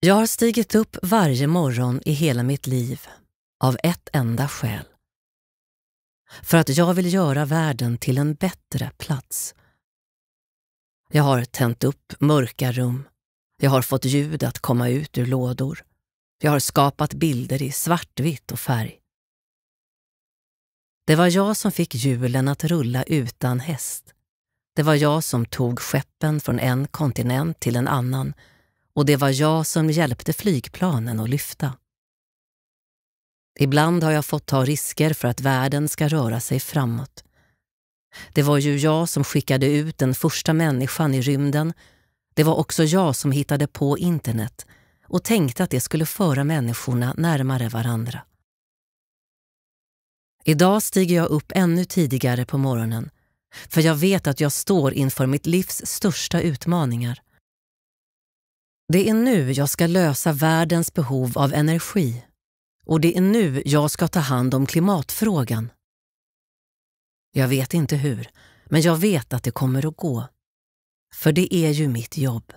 Jag har stigit upp varje morgon i hela mitt liv av ett enda skäl. För att jag vill göra världen till en bättre plats. Jag har tänt upp mörka rum. Jag har fått ljud att komma ut ur lådor. Jag har skapat bilder i svartvitt och färg. Det var jag som fick hjulen att rulla utan häst. Det var jag som tog skeppen från en kontinent till en annan och det var jag som hjälpte flygplanen att lyfta. Ibland har jag fått ta risker för att världen ska röra sig framåt. Det var ju jag som skickade ut den första människan i rymden. Det var också jag som hittade på internet och tänkte att det skulle föra människorna närmare varandra. Idag stiger jag upp ännu tidigare på morgonen för jag vet att jag står inför mitt livs största utmaningar. Det är nu jag ska lösa världens behov av energi och det är nu jag ska ta hand om klimatfrågan. Jag vet inte hur, men jag vet att det kommer att gå. För det är ju mitt jobb.